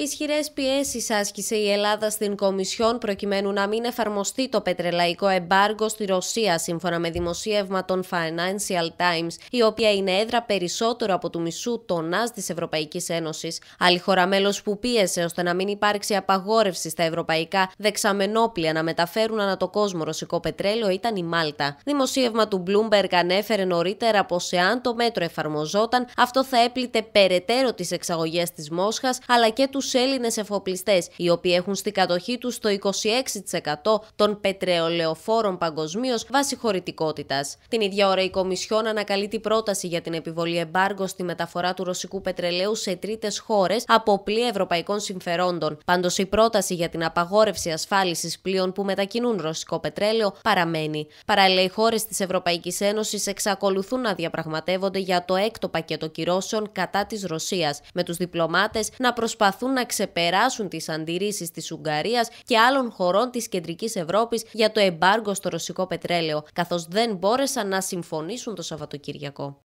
Ισχυρές πιέσεις άσκησε η Ελλάδα στην Κομισιόν προκειμένου να μην εφαρμοστεί το πετρελαϊκό εμπάργκο στη Ρωσία, σύμφωνα με δημοσίευμα των Financial Times, η οποία είναι έδρα περισσότερο από του μισού τονάς της Ευρωπαϊκής Ένωσης. Άλλη χώρα μέλος που πίεσε ώστε να μην υπάρξει απαγόρευση στα ευρωπαϊκά δεξαμενόπλια να μεταφέρουν ανά το κόσμο ρωσικό πετρέλαιο ήταν η Μάλτα. Δημοσίευμα του Bloomberg ανέφερε νωρίτερα πως εάν το μέτρο εφαρμοζόταν, αυτό θα έπλητε περαιτέρω τις εξαγωγές της Μόσχας αλλά και τους τους Έλληνες εφοπλιστές, οι οποίοι έχουν στην κατοχή τους το 26% των πετρεολεοφόρων παγκοσμίω βάσει χωρητικότητα. Την ίδια ώρα η Κομισιόν ανακαλεί την πρόταση για την επιβολή εμπάργκο στη μεταφορά του ρωσικού πετρελαίου σε τρίτες χώρες από πλοία ευρωπαϊκών συμφερόντων. Πάντως η πρόταση για την απαγόρευση ασφάλισης πλοίων που μετακινούν ρωσικό πετρέλαιο παραμένει. Παράλληλα οι χώρες της Ευρωπαϊκής Ένωσης εξακολουθούν να διαπραγματεύονται για το έκτο πακέτο κυρώσεων κατά της Ρωσίας, με τους διπλωμάτες να προσπαθούν να ξεπεράσουν τις αντιρρήσεις της Ουγγαρίας και άλλων χωρών της Κεντρικής Ευρώπης για το εμπάργκο στο ρωσικό πετρέλαιο, καθώς δεν μπόρεσαν να συμφωνήσουν το Σαββατοκύριακο.